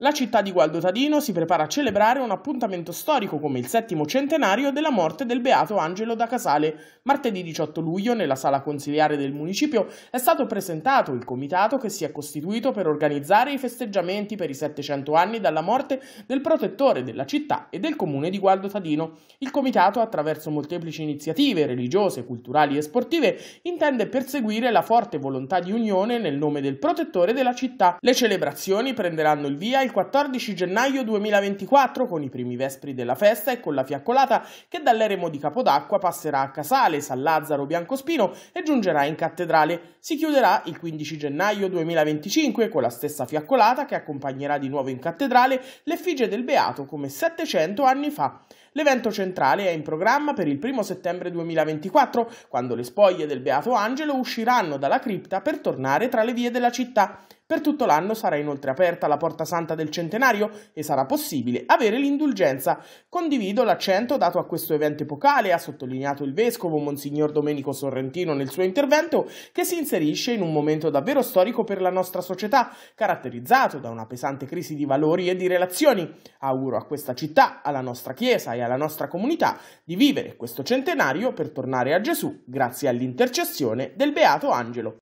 La città di Gualdo Tadino si prepara a celebrare un appuntamento storico come il settimo centenario della morte del beato Angelo da Casale. Martedì 18 luglio, nella sala consiliare del municipio, è stato presentato il comitato che si è costituito per organizzare i festeggiamenti per i 700 anni dalla morte del protettore della città e del comune di Gualdo Tadino. Il comitato, attraverso molteplici iniziative religiose, culturali e sportive, intende perseguire la forte volontà di unione nel nome del protettore della città. Le celebrazioni prenderanno il via avvia il 14 gennaio 2024 con i primi vespri della festa e con la fiaccolata che dall'eremo di Capodacqua passerà a Casale, San Lazzaro, Biancospino e giungerà in cattedrale. Si chiuderà il 15 gennaio 2025 con la stessa fiaccolata che accompagnerà di nuovo in cattedrale l'effigie del Beato come 700 anni fa. L'evento centrale è in programma per il 1 settembre 2024, quando le spoglie del Beato Angelo usciranno dalla cripta per tornare tra le vie della città. Per tutto l'anno sarà inoltre aperta la Porta Santa del Centenario e sarà possibile avere l'indulgenza. Condivido l'accento dato a questo evento epocale, ha sottolineato il Vescovo Monsignor Domenico Sorrentino nel suo intervento, che si inserisce in un momento davvero storico per la nostra società, caratterizzato da una pesante crisi di valori e di relazioni. Auguro a questa città, alla nostra Chiesa e alla nostra comunità di vivere questo centenario per tornare a Gesù grazie all'intercessione del Beato Angelo.